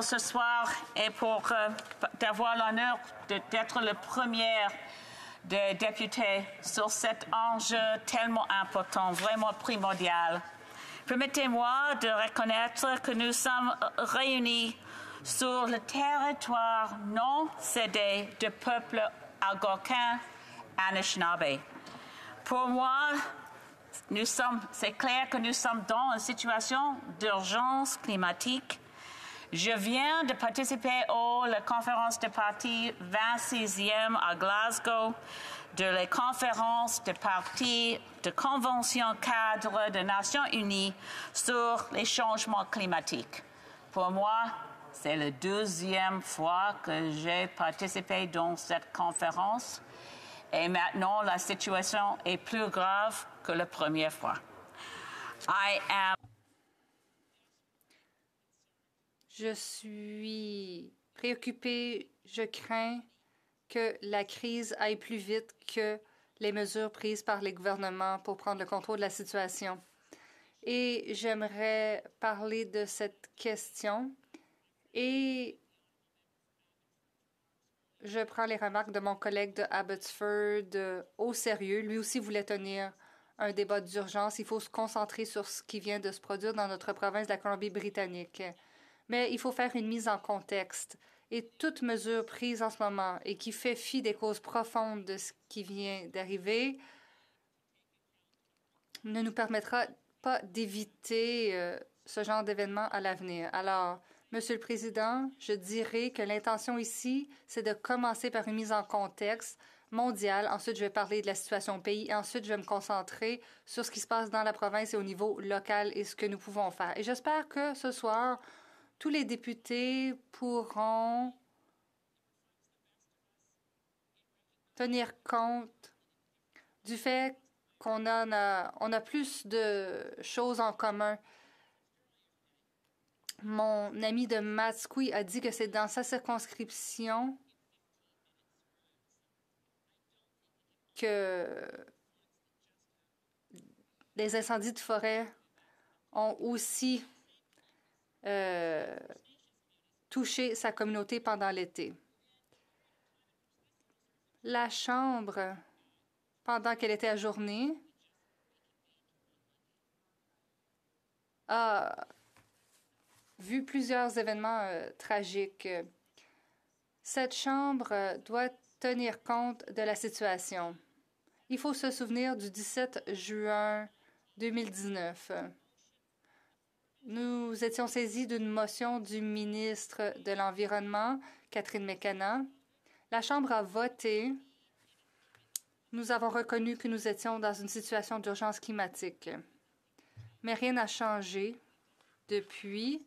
ce soir et pour avoir euh, d'avoir l'honneur d'être le premier des députés sur cet enjeu tellement important, vraiment primordial. Permettez-moi de reconnaître que nous sommes réunis sur le territoire non cédé du peuple algonquin Anishinaabe. Pour moi, c'est clair que nous sommes dans une situation d'urgence climatique je viens de participer à la conférence de parti 26e à Glasgow, de la conférence de parti de Convention cadre des Nations Unies sur les changements climatiques. Pour moi, c'est la deuxième fois que j'ai participé dans cette conférence et maintenant la situation est plus grave que la première fois. Je suis préoccupée, je crains que la crise aille plus vite que les mesures prises par les gouvernements pour prendre le contrôle de la situation. Et j'aimerais parler de cette question et je prends les remarques de mon collègue de Abbotsford euh, au sérieux. Lui aussi voulait tenir un débat d'urgence. Il faut se concentrer sur ce qui vient de se produire dans notre province de la Colombie-Britannique mais il faut faire une mise en contexte. Et toute mesure prise en ce moment et qui fait fi des causes profondes de ce qui vient d'arriver ne nous permettra pas d'éviter euh, ce genre d'événement à l'avenir. Alors, Monsieur le Président, je dirais que l'intention ici, c'est de commencer par une mise en contexte mondiale. Ensuite, je vais parler de la situation au pays. ensuite, je vais me concentrer sur ce qui se passe dans la province et au niveau local et ce que nous pouvons faire. Et j'espère que ce soir, tous les députés pourront tenir compte du fait qu'on a, a plus de choses en commun. Mon ami de Matsqui a dit que c'est dans sa circonscription que les incendies de forêt ont aussi euh, toucher sa communauté pendant l'été. La Chambre, pendant qu'elle était ajournée, a vu plusieurs événements euh, tragiques. Cette Chambre euh, doit tenir compte de la situation. Il faut se souvenir du 17 juin 2019. Nous étions saisis d'une motion du ministre de l'Environnement, Catherine McKenna. La Chambre a voté. Nous avons reconnu que nous étions dans une situation d'urgence climatique. Mais rien n'a changé depuis.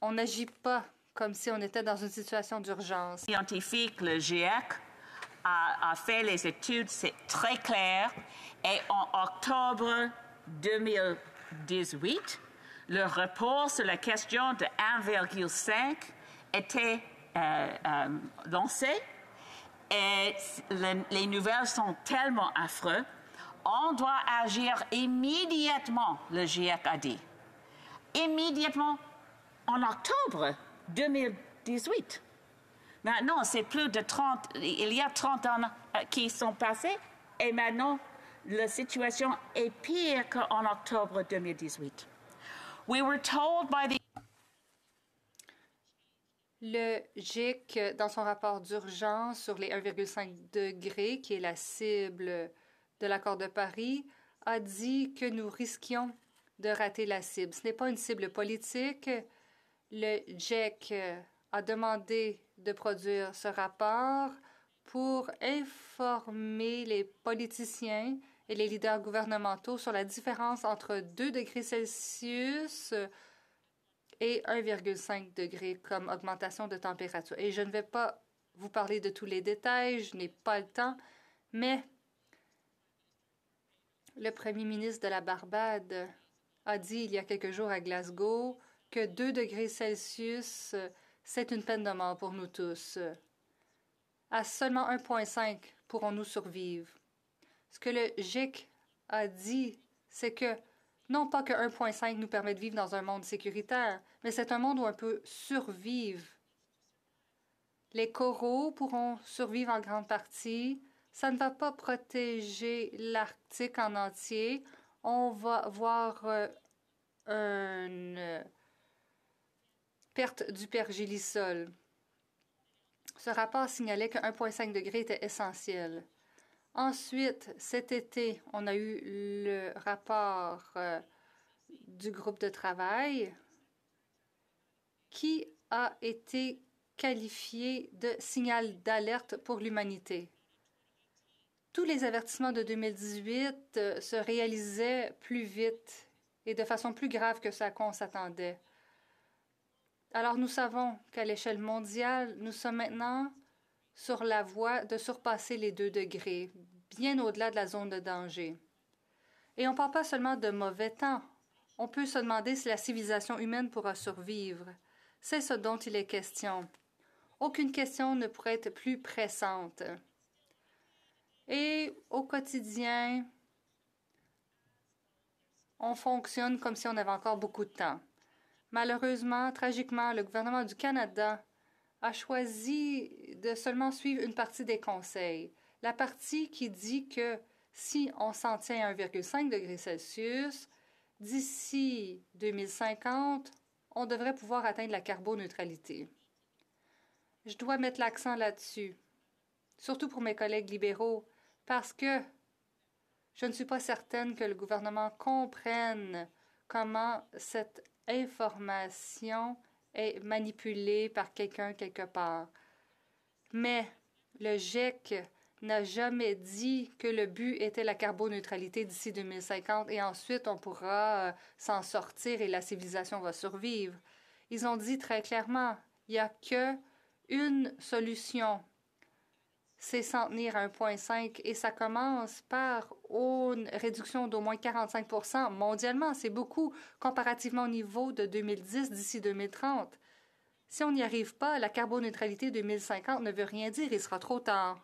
On n'agit pas comme si on était dans une situation d'urgence. Scientifique, le GIEC a, fait les études, c'est très clair. Et en octobre 2000, 2018, le report sur la question de 1,5 était euh, euh, lancé et les nouvelles sont tellement affreuses. On doit agir immédiatement, le GIEC a dit. Immédiatement en octobre 2018. Maintenant, c'est plus de 30, il y a 30 ans euh, qui sont passés et maintenant la situation est pire qu'en octobre 2018. We were told by le GIEC, dans son rapport d'urgence sur les 1,5 degrés, qui est la cible de l'accord de Paris, a dit que nous risquions de rater la cible. Ce n'est pas une cible politique. Le GIEC a demandé de produire ce rapport pour informer les politiciens les leaders gouvernementaux sur la différence entre 2 degrés Celsius et 1,5 degré comme augmentation de température. Et je ne vais pas vous parler de tous les détails, je n'ai pas le temps, mais le premier ministre de la Barbade a dit il y a quelques jours à Glasgow que 2 degrés Celsius, c'est une peine de mort pour nous tous. À seulement 1,5 pourrons-nous survivre ce que le GIC a dit, c'est que non pas que 1.5 nous permet de vivre dans un monde sécuritaire, mais c'est un monde où on peut survivre. Les coraux pourront survivre en grande partie. Ça ne va pas protéger l'Arctique en entier. On va voir euh, une euh, perte du pergélisol. Ce rapport signalait que 1,5 degré était essentiel. Ensuite, cet été, on a eu le rapport euh, du groupe de travail qui a été qualifié de signal d'alerte pour l'humanité. Tous les avertissements de 2018 euh, se réalisaient plus vite et de façon plus grave que ça qu'on s'attendait. Alors nous savons qu'à l'échelle mondiale, nous sommes maintenant sur la voie de surpasser les deux degrés, bien au-delà de la zone de danger. Et on ne parle pas seulement de mauvais temps. On peut se demander si la civilisation humaine pourra survivre. C'est ce dont il est question. Aucune question ne pourrait être plus pressante. Et au quotidien, on fonctionne comme si on avait encore beaucoup de temps. Malheureusement, tragiquement, le gouvernement du Canada a choisi de seulement suivre une partie des conseils. La partie qui dit que si on s'en tient à 1,5 degré Celsius, d'ici 2050, on devrait pouvoir atteindre la carboneutralité. Je dois mettre l'accent là-dessus, surtout pour mes collègues libéraux, parce que je ne suis pas certaine que le gouvernement comprenne comment cette information est manipulée par quelqu'un quelque part. Mais le GEC n'a jamais dit que le but était la carboneutralité d'ici 2050 et ensuite on pourra euh, s'en sortir et la civilisation va survivre. Ils ont dit très clairement, il n'y a qu'une solution, c'est s'en tenir à 1,5 et ça commence par une réduction d'au moins 45 mondialement. C'est beaucoup comparativement au niveau de 2010 d'ici 2030. Si on n'y arrive pas, la carboneutralité 2050 ne veut rien dire, il sera trop tard.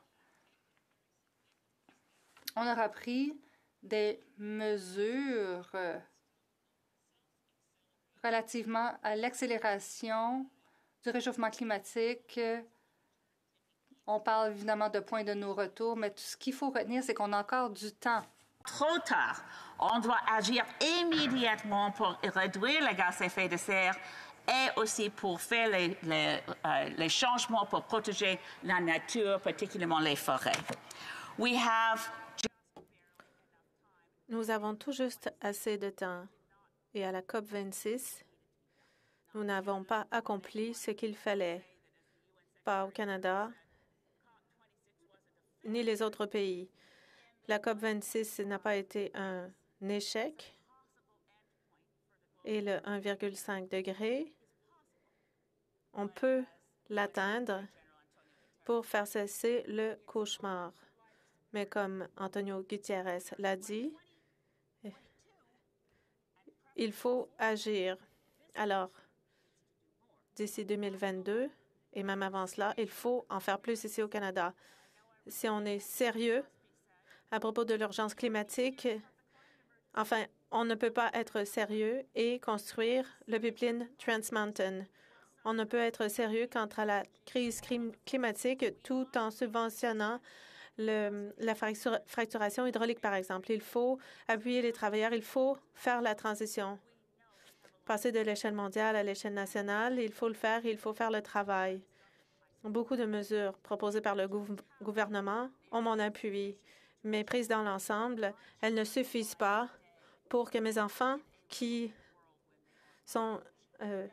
On aura pris des mesures euh, relativement à l'accélération du réchauffement climatique. On parle évidemment de points de nos retours, mais tout ce qu'il faut retenir, c'est qu'on a encore du temps. Trop tard. On doit agir immédiatement pour réduire les gaz à effet de serre et aussi pour faire euh, les, changements pour protéger la nature, particulièrement les forêts. nous avons tout juste assez de temps et à la COP26, nous n'avons pas accompli ce qu'il fallait, pas au Canada ni les autres pays. La COP26 n'a pas été un échec et le 1,5 degré on peut l'atteindre pour faire cesser le cauchemar. Mais comme Antonio Gutiérrez l'a dit, il faut agir. Alors, d'ici 2022 et même avant cela, il faut en faire plus ici au Canada. Si on est sérieux à propos de l'urgence climatique, enfin, on ne peut pas être sérieux et construire le pipeline Trans Mountain. On ne peut être sérieux quant à la crise climatique tout en subventionnant la fracturation hydraulique, par exemple. Il faut appuyer les travailleurs, il faut faire la transition. Passer de l'échelle mondiale à l'échelle nationale, il faut le faire, il faut faire le travail. Beaucoup de mesures proposées par le gouvernement ont mon appui, mais prises dans l'ensemble, elles ne suffisent pas pour que mes enfants qui sont euh,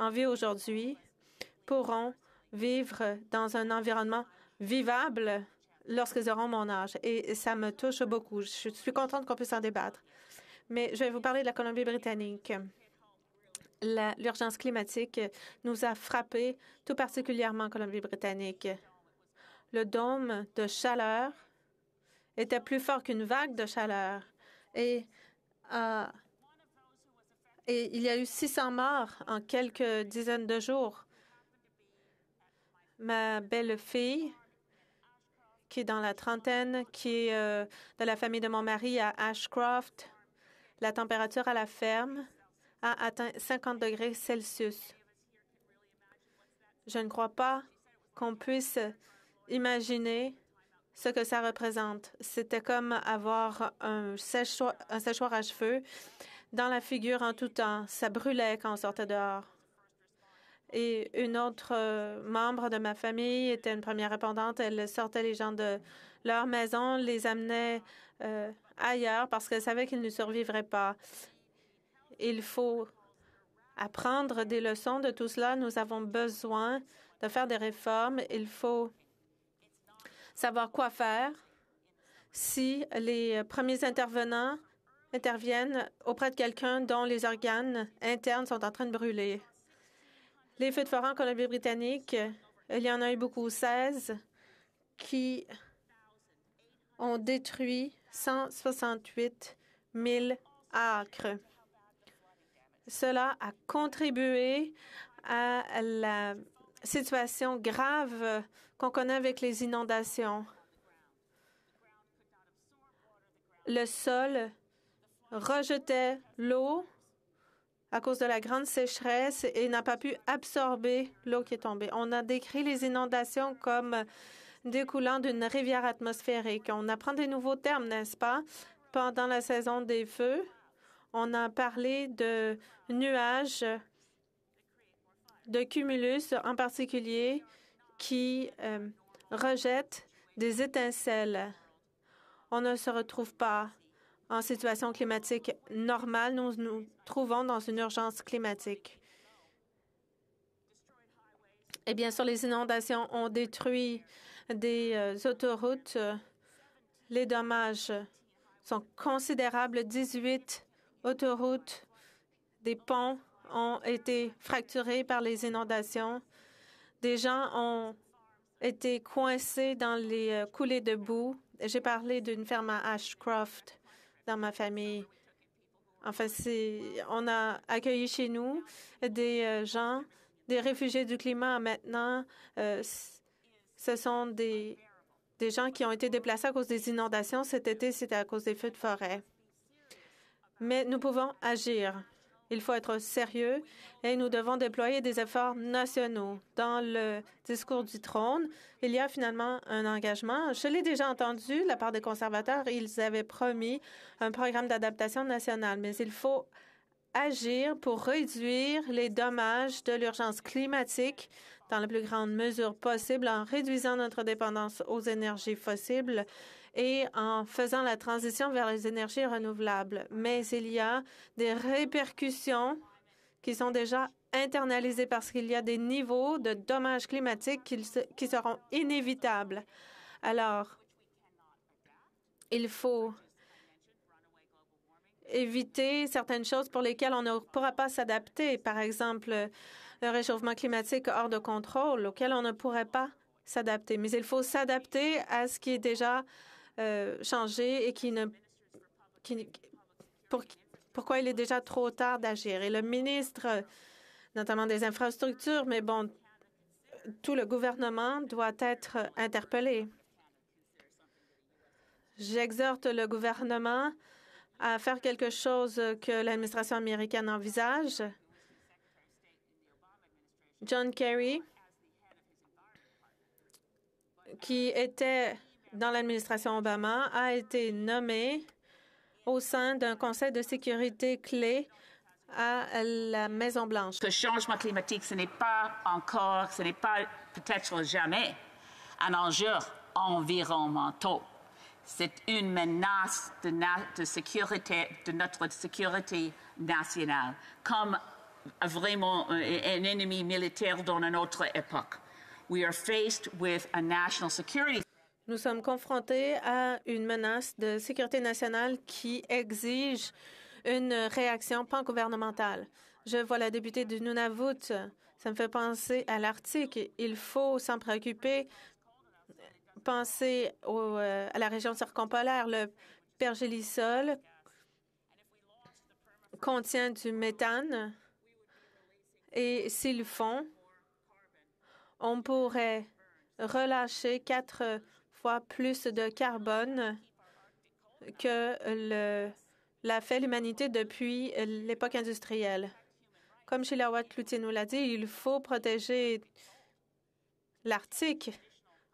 en vie aujourd'hui pourront vivre dans un environnement vivable lorsqu'ils auront mon âge. Et ça me touche beaucoup. Je suis contente qu'on puisse en débattre. Mais je vais vous parler de la Colombie-Britannique. L'urgence climatique nous a frappés tout particulièrement en Colombie-Britannique. Le dôme de chaleur était plus fort qu'une vague de chaleur et a et il y a eu 600 morts en quelques dizaines de jours. Ma belle-fille, qui est dans la trentaine, qui est euh, de la famille de mon mari à Ashcroft, la température à la ferme a atteint 50 degrés Celsius. Je ne crois pas qu'on puisse imaginer ce que ça représente. C'était comme avoir un séchoir, un séchoir à cheveux dans la figure en tout temps. Ça brûlait quand on sortait dehors. Et une autre euh, membre de ma famille était une première répondante. Elle sortait les gens de leur maison, les amenait euh, ailleurs parce qu'elle savait qu'ils ne survivraient pas. Il faut apprendre des leçons de tout cela. Nous avons besoin de faire des réformes. Il faut savoir quoi faire. Si les premiers intervenants interviennent auprès de quelqu'un dont les organes internes sont en train de brûler. Les feux de forêt en Colombie-Britannique, il y en a eu beaucoup, 16, qui ont détruit 168 000 acres. Cela a contribué à la situation grave qu'on connaît avec les inondations. Le sol rejetait l'eau à cause de la grande sécheresse et n'a pas pu absorber l'eau qui est tombée. On a décrit les inondations comme découlant d'une rivière atmosphérique. On apprend des nouveaux termes, n'est-ce pas? Pendant la saison des feux, on a parlé de nuages, de cumulus en particulier, qui euh, rejettent des étincelles. On ne se retrouve pas en situation climatique normale, nous nous trouvons dans une urgence climatique. Et eh bien sûr, les inondations ont détruit des euh, autoroutes. Les dommages sont considérables. 18 autoroutes, des ponts ont été fracturés par les inondations. Des gens ont été coincés dans les euh, coulées de boue. J'ai parlé d'une ferme à Ashcroft dans ma famille. Enfin, on a accueilli chez nous des euh, gens, des réfugiés du climat maintenant. Euh, ce sont des, des gens qui ont été déplacés à cause des inondations. Cet été, c'était à cause des feux de forêt. Mais nous pouvons agir. Il faut être sérieux et nous devons déployer des efforts nationaux. Dans le discours du trône, il y a finalement un engagement. Je l'ai déjà entendu de la part des conservateurs. Ils avaient promis un programme d'adaptation nationale, mais il faut agir pour réduire les dommages de l'urgence climatique dans la plus grande mesure possible en réduisant notre dépendance aux énergies fossiles et en faisant la transition vers les énergies renouvelables. Mais il y a des répercussions qui sont déjà internalisées parce qu'il y a des niveaux de dommages climatiques qui, seront inévitables. Alors, il faut éviter certaines choses pour lesquelles on ne pourra pas s'adapter. Par exemple, le réchauffement climatique hors de contrôle auquel on ne pourrait pas s'adapter. Mais il faut s'adapter à ce qui est déjà euh, changer et qui ne, pour, pourquoi il est déjà trop tard d'agir. Et le ministre, notamment des infrastructures, mais bon, tout le gouvernement doit être interpellé. J'exhorte le gouvernement à faire quelque chose que l'administration américaine envisage. John Kerry, qui était dans l'administration Obama a été nommé au sein d'un conseil de sécurité clé à la Maison Blanche. Le changement climatique, ce n'est pas encore, ce n'est pas peut-être jamais un enjeu environnemental. C'est une menace de, sécurité, de notre sécurité nationale, comme vraiment euh, un, ennemi militaire dans une autre époque. We are faced with a national security nous sommes confrontés à une menace de sécurité nationale qui exige une réaction pan-gouvernementale. Je vois la députée du Nunavut. Ça me fait penser à l'Arctique. Il faut s'en préoccuper. Penser euh, à la région circumpolaire. Le pergélisol contient du méthane. Et s'ils le font, on pourrait relâcher quatre fois plus de carbone que l'a fait l'humanité depuis l'époque industrielle. Comme watt Cloutier nous l'a dit, il faut protéger l'Arctique.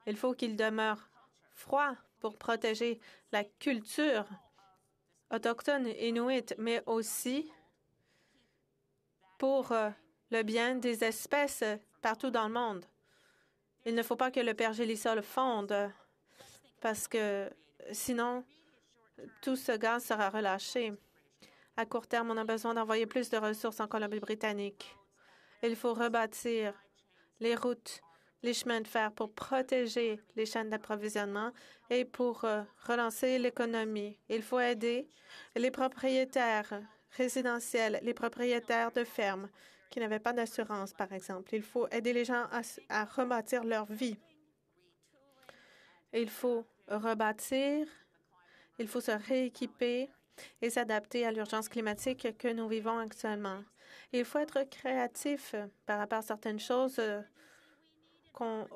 Il faut qu'il demeure froid pour protéger la culture autochtone inuit, mais aussi pour euh, le bien des espèces partout dans le monde. Il ne faut pas que le pergélisol fonde parce que sinon, tout ce gaz sera relâché. À court terme, on a besoin d'envoyer plus de ressources en Colombie-Britannique. Il faut rebâtir les routes, les chemins de fer pour protéger les chaînes d'approvisionnement et pour euh, relancer l'économie. Il faut aider les propriétaires résidentiels, les propriétaires de fermes qui n'avaient pas d'assurance, par exemple. Il faut aider les gens à rebâtir leur vie. Il faut rebâtir, il faut se rééquiper et s'adapter à l'urgence climatique que nous vivons actuellement. Il faut être créatif par rapport à certaines choses euh,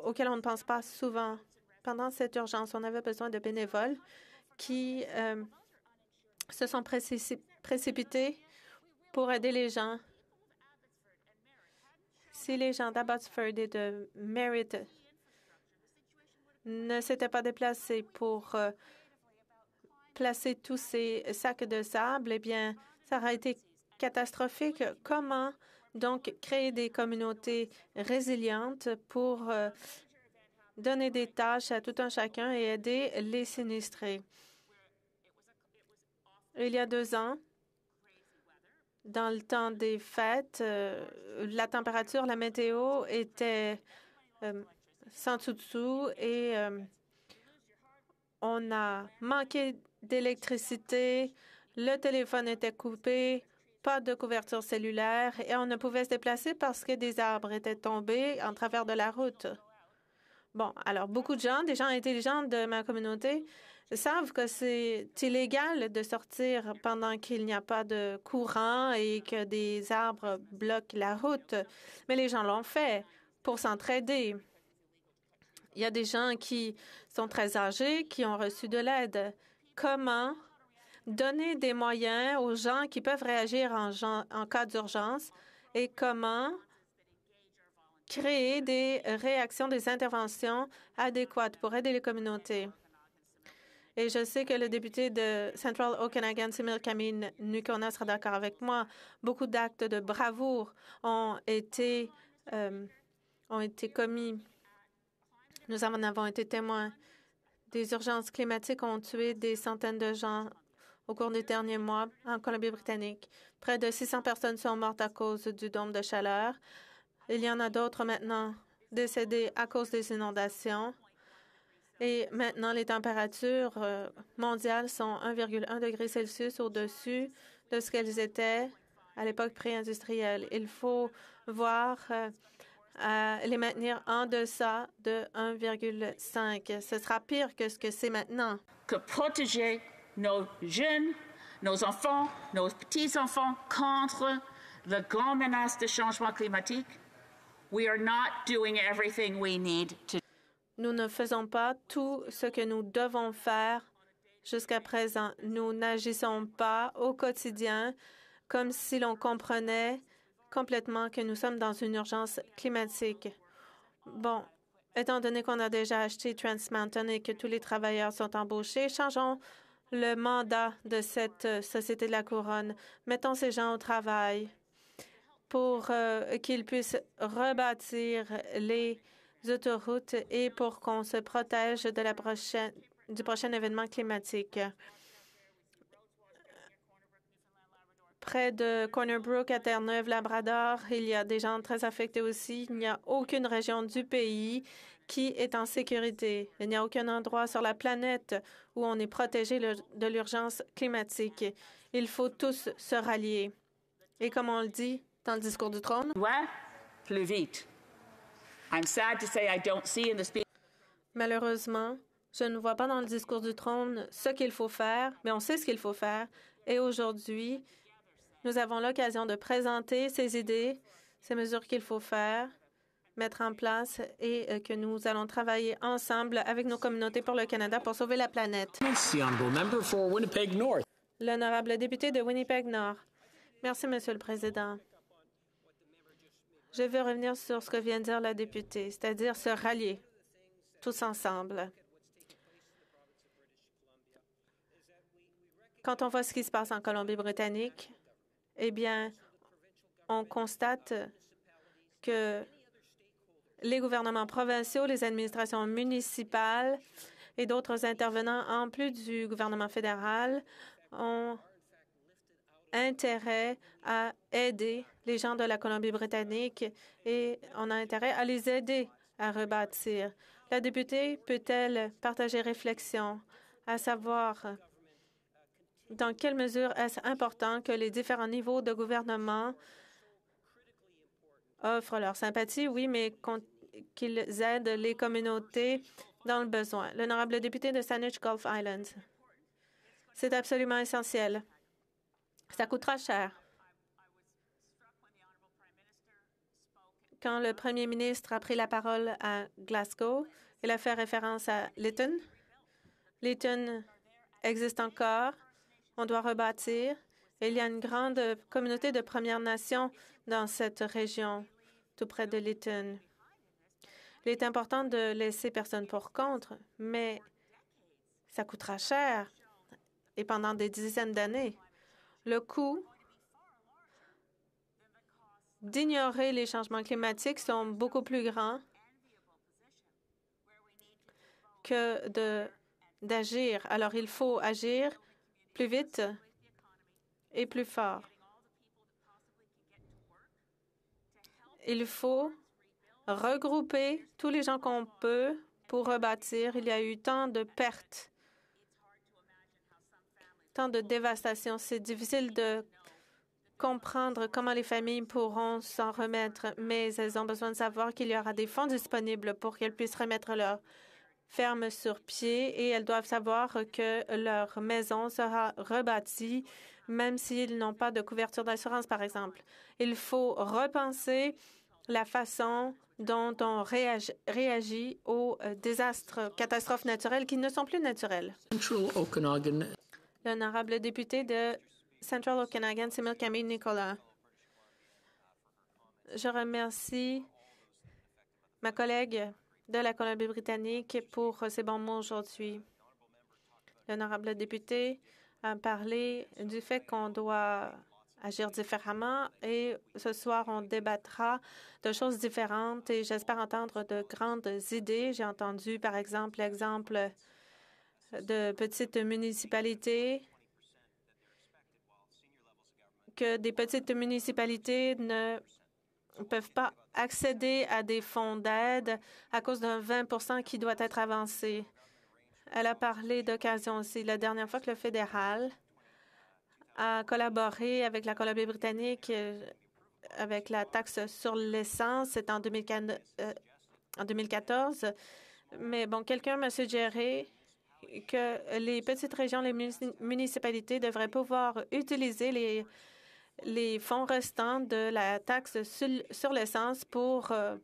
auxquelles on ne pense pas souvent. Pendant cette urgence, on avait besoin de bénévoles qui euh, se sont précipités pour aider les gens. Si les gens d'Abbotsford et de Merritt ne s'était pas déplacé pour euh, placer tous ces sacs de sable, eh bien, ça aurait été catastrophique. Comment donc créer des communautés résilientes pour euh, donner des tâches à tout un chacun et aider les sinistrés? Il y a deux ans, dans le temps des fêtes, euh, la température, la météo était sans dessous et euh, on a manqué d'électricité, le téléphone était coupé, pas de couverture cellulaire et on ne pouvait se déplacer parce que des arbres étaient tombés en travers de la route. Bon, alors beaucoup de gens, des gens intelligents de ma communauté, savent que c'est illégal de sortir pendant qu'il n'y a pas de courant et que des arbres bloquent la route. Mais les gens l'ont fait pour s'entraider. Il y a des gens qui sont très âgés, qui ont reçu de l'aide. Comment donner des moyens aux gens qui peuvent réagir en, cas d'urgence et comment créer des réactions, des interventions adéquates pour aider les communautés. Et je sais que le député de Central Okanagan, Simil Kamin Nukona, sera d'accord avec moi. Beaucoup d'actes de bravoure ont été, euh, ont été commis. Nous en avons été témoins. Des urgences climatiques ont tué des centaines de gens au cours des derniers mois en Colombie-Britannique. Près de 600 personnes sont mortes à cause du dôme de chaleur. Il y en a d'autres maintenant décédées à cause des inondations. Et maintenant, les températures euh, mondiales sont 1,1 degré Celsius au-dessus de ce qu'elles étaient à l'époque pré-industrielle. Il faut voir euh, à euh, les maintenir en deçà de 1,5. Ce sera pire que ce que c'est maintenant. Que protéger nos jeunes, nos enfants, nos petits-enfants contre la grande menace de changement climatique, we are not doing everything we need to nous ne faisons pas tout ce que nous devons faire jusqu'à présent. Nous n'agissons pas au quotidien comme si l'on comprenait complètement que nous sommes dans une urgence climatique. Bon, étant donné qu'on a déjà acheté Trans Mountain et que tous les travailleurs sont embauchés, changeons le mandat de cette euh, société de la couronne. Mettons ces gens au travail pour euh, qu'ils puissent rebâtir les autoroutes et pour qu'on se protège de la prochaine, du prochain événement climatique. Près de Corner Brook à Terre-Neuve-Labrador, il y a des gens très affectés aussi. Il n'y a aucune région du pays qui est en sécurité. Il n'y a aucun endroit sur la planète où on est protégé de l'urgence climatique. Il faut tous se rallier. Et comme on le dit dans le discours du trône, Malheureusement, je ne vois pas dans le discours du trône ce qu'il faut faire, mais on sait ce qu'il faut faire. Et aujourd'hui, nous avons l'occasion de présenter ces idées, ces mesures qu'il faut faire, mettre en place et euh, que nous allons travailler ensemble avec nos communautés pour le Canada pour sauver la planète. L'honorable député de Winnipeg Nord. Merci, Monsieur le Président. Je veux revenir sur ce que vient de dire la députée, c'est-à-dire se rallier tous ensemble. Quand on voit ce qui se passe en Colombie-Britannique, eh bien, on constate que les gouvernements provinciaux, les administrations municipales et d'autres intervenants, en plus du gouvernement fédéral, ont intérêt à aider les gens de la Colombie-Britannique et on a intérêt à les aider à rebâtir. La députée peut-elle partager réflexion à savoir dans quelle mesure est-ce important que les différents niveaux de gouvernement offrent leur sympathie, oui, mais qu'ils aident les communautés dans le besoin. L'honorable député de Saanich Gulf Islands. C'est absolument essentiel. Ça coûtera cher. Quand le premier ministre a pris la parole à Glasgow, il a fait référence à Lytton. Lytton existe encore. On doit rebâtir. Il y a une grande euh, communauté de Premières Nations dans cette région, tout près de Lytton. Il est important de laisser personne pour contre, mais ça coûtera cher et pendant des dizaines d'années. Le coût d'ignorer les changements climatiques sont beaucoup plus grands que d'agir. Alors, il faut agir plus vite et plus fort. Il faut regrouper tous les gens qu'on peut pour rebâtir. Il y a eu tant de pertes, tant de dévastations. C'est difficile de comprendre comment les familles pourront s'en remettre, mais elles ont besoin de savoir qu'il y aura des fonds disponibles pour qu'elles puissent remettre leur ferme sur pied et elles doivent savoir que leur maison sera rebâtie, même s'ils n'ont pas de couverture d'assurance, par exemple. Il faut repenser la façon dont on réagit aux euh, désastres, catastrophes naturelles qui ne sont plus naturelles. L'honorable député de Central Okanagan, Simil Camille Nicolas. Je remercie ma collègue de la Colombie-Britannique pour euh, ces bons mots aujourd'hui. L'honorable député a parlé du fait qu'on doit agir différemment et ce soir, on débattra de choses différentes et j'espère entendre de grandes idées. J'ai entendu, par exemple, l'exemple de petites municipalités que des petites municipalités ne peuvent pas accéder à des fonds d'aide à cause d'un 20 qui doit être avancé. Elle a parlé d'occasion aussi. La dernière fois que le fédéral a collaboré avec la Colombie-Britannique euh, avec la taxe sur l'essence, c'est en, euh, en 2014. Mais bon, quelqu'un m'a suggéré que les petites régions, les municipalités devraient pouvoir utiliser les les fonds restants de la taxe sur l'essence pour euh,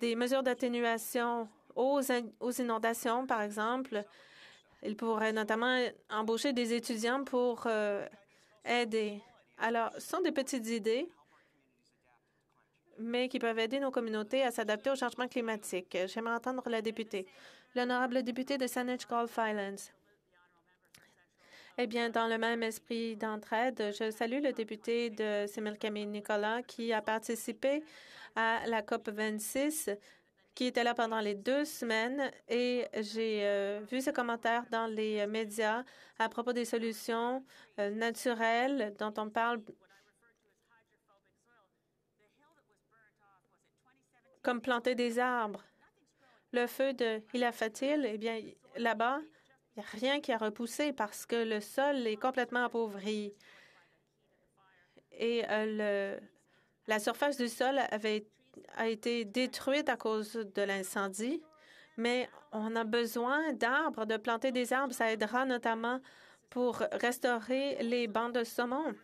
des mesures d'atténuation aux, inondations, par exemple. Ils pourraient notamment embaucher des étudiants pour euh, aider. Alors, ce sont des petites idées, mais qui peuvent aider nos communautés à s'adapter au changement climatique. J'aimerais entendre la députée. L'honorable députée de Saanich-Gulf Islands. Eh bien, dans le même esprit d'entraide, je salue le député de camille Nicolas qui a participé à la COP 26 qui était là pendant les deux semaines et j'ai euh, vu ses commentaires dans les médias à propos des solutions euh, naturelles dont on parle comme planter des arbres. Le feu de Ilafatil, eh bien, là-bas, il n'y a rien qui a repoussé parce que le sol est complètement appauvri. Et euh, la surface du sol avait, a été détruite à cause de l'incendie. Mais on a besoin d'arbres, de planter des arbres. Ça aidera notamment pour restaurer les bancs de saumon.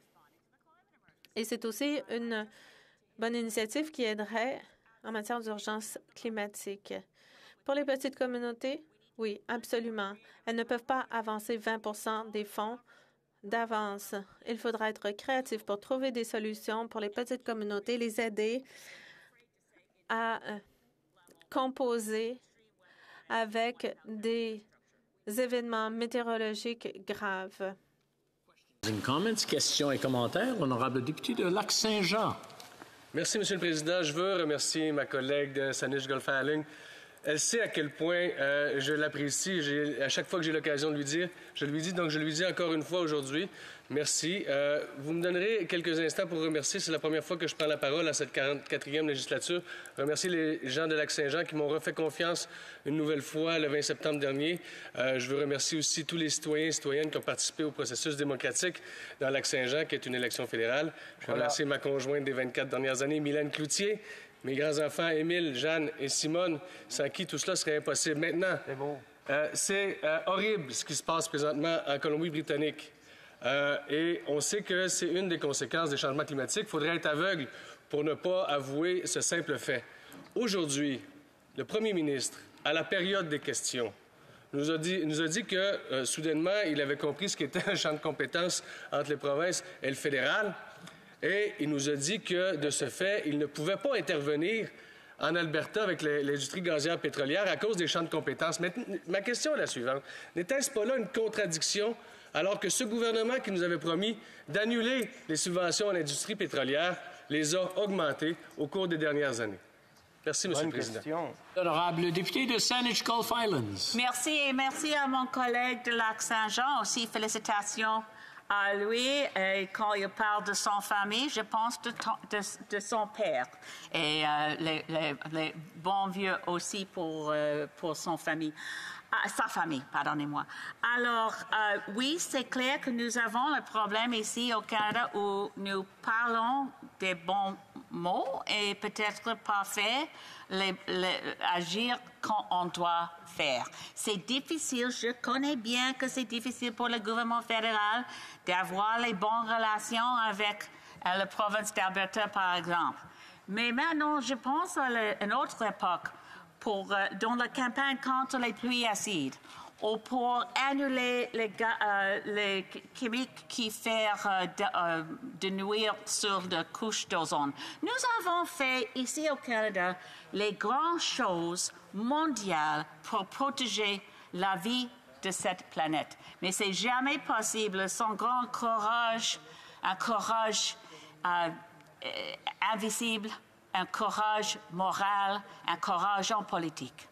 Et c'est aussi une bonne initiative qui aiderait en matière d'urgence climatique. Pour les petites communautés, oui, absolument. Elles ne peuvent pas avancer 20 des fonds d'avance. Il faudra être créatif pour trouver des solutions pour les petites communautés, les aider à euh, composer avec des événements météorologiques graves. questions et commentaires, honorable député de Lac-Saint-Jean. Merci, Monsieur le Président. Je veux remercier ma collègue de Sanish Golfhaling. Elle sait à quel point euh, je l'apprécie. À chaque fois que j'ai l'occasion de lui dire, je lui dis. Donc, je lui dis encore une fois aujourd'hui, merci. Euh, vous me donnerez quelques instants pour remercier. C'est la première fois que je prends la parole à cette 44e législature. Remercier les gens de Lac-Saint-Jean qui m'ont refait confiance une nouvelle fois le 20 septembre dernier. Euh, je veux remercier aussi tous les citoyens et citoyennes qui ont participé au processus démocratique dans Lac-Saint-Jean, qui est une élection fédérale. Je veux remercier ma conjointe des 24 dernières années, Mylène Cloutier, mes grands-enfants, Émile, Jeanne et Simone, sans qui tout cela serait impossible. Maintenant, c'est euh, euh, horrible ce qui se passe présentement en Colombie-Britannique. Euh, et on sait que c'est une des conséquences des changements climatiques. Il faudrait être aveugle pour ne pas avouer ce simple fait. Aujourd'hui, le premier ministre, à la période des questions, nous a dit, que soudainement, il avait compris ce qui était un champ de compétences entre les provinces et le fédéral. Et il nous a dit que, de ce fait, il ne pouvait pas intervenir en Alberta avec l'industrie gazière pétrolière à cause des champs de compétences. Mais ma question est la suivante. N'était-ce pas là une contradiction alors que ce gouvernement qui nous avait promis d'annuler les subventions à l'industrie pétrolière les a augmentées au cours des dernières années? Merci, M. le Président. député de Merci et merci à mon collègue de Lac-Saint-Jean aussi. Félicitations à lui euh, quand il parle de son famille, je pense de, son père et euh, les, bons vieux aussi pour, euh, pour son famille. Ah, sa famille, pardonnez-moi. Alors, oui, c'est clair que nous avons le problème ici au Canada où nous parlons des bons mots et peut-être pas faits agir quand on doit faire. C'est difficile, je connais bien que c'est difficile pour le gouvernement fédéral d'avoir les bonnes relations avec euh, la province d'Alberta, par exemple. Mais maintenant, je pense à, une autre époque pour, euh, dans la campagne contre les pluies acides ou pour annuler les, chimiques euh, qui font euh, euh, de, nuire sur la couches d'ozone. Nous avons fait ici au Canada les grandes choses mondiales pour protéger la vie de cette planète. Mais c'est jamais possible sans grand courage, un courage invisible, un courage moral, un courage en politique.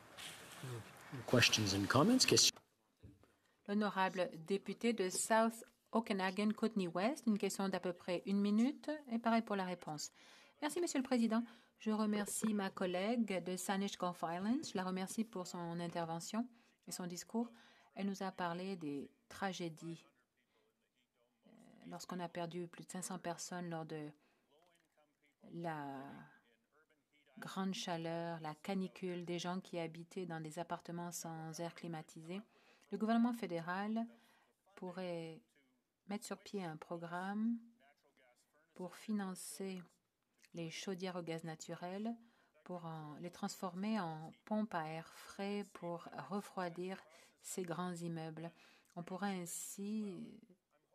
L'honorable député de South Okanagan, côte West, une question d'à peu près une minute et pareil pour la réponse. Merci, Monsieur le Président. Je remercie ma collègue de Sanish Gulf Islands. Je la remercie pour son intervention et son discours. Elle nous a parlé des tragédies euh, lorsqu'on a perdu plus de 500 personnes lors de la grande chaleur, la canicule, des gens qui habitaient dans des appartements sans air climatisé, le gouvernement fédéral pourrait mettre sur pied un programme pour financer les chaudières au gaz naturel, pour les transformer en pompes à air frais pour refroidir ces grands immeubles. On pourrait ainsi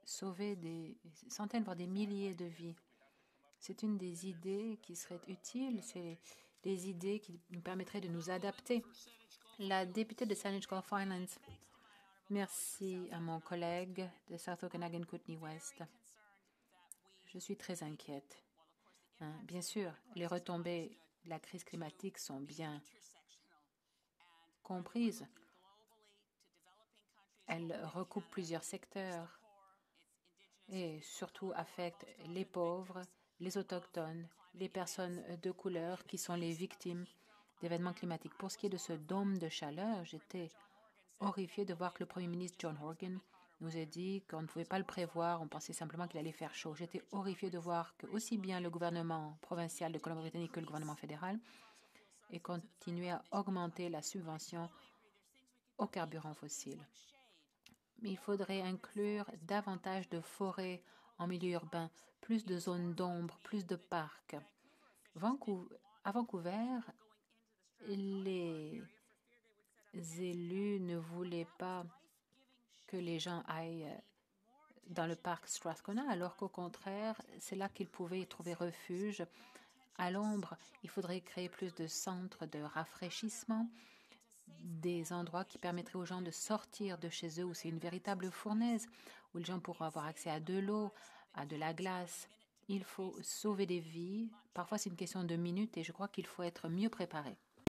sauver des centaines, voire des milliers de vies. C'est une des idées qui serait utile, c'est les idées qui nous permettraient de nous adapter. La députée de Sandwich Gulf Islands. Merci à mon collègue de South Okanagan kootenai West. Je suis très inquiète. Hein. bien sûr, les retombées de la crise climatique sont bien comprises. Elles recoupent plusieurs secteurs et surtout affectent les pauvres, les autochtones, les personnes de couleur qui sont les victimes d'événements climatiques. Pour ce qui est de ce dôme de chaleur, j'étais horrifiée de voir que le Premier ministre John Horgan nous a dit qu'on ne pouvait pas le prévoir, on pensait simplement qu'il allait faire chaud. J'étais horrifiée de voir que aussi bien le gouvernement provincial de Colombie-Britannique que le gouvernement fédéral aient continué à augmenter la subvention aux carburants fossiles. Mais Il faudrait inclure davantage de forêts en milieu urbain, plus de zones d'ombre, plus de parcs. Vancouver, à Vancouver, les élus ne voulaient pas que les gens aillent dans le parc Strathcona, alors qu'au contraire, c'est là qu'ils pouvaient trouver refuge. À l'ombre, il faudrait créer plus de centres de rafraîchissement, des endroits qui permettraient aux gens de sortir de chez eux où c'est une véritable fournaise, où les gens pourront avoir accès à de l'eau, à de la glace. Il faut sauver des vies. Parfois, c'est une question de minutes et je crois qu'il faut être mieux préparé.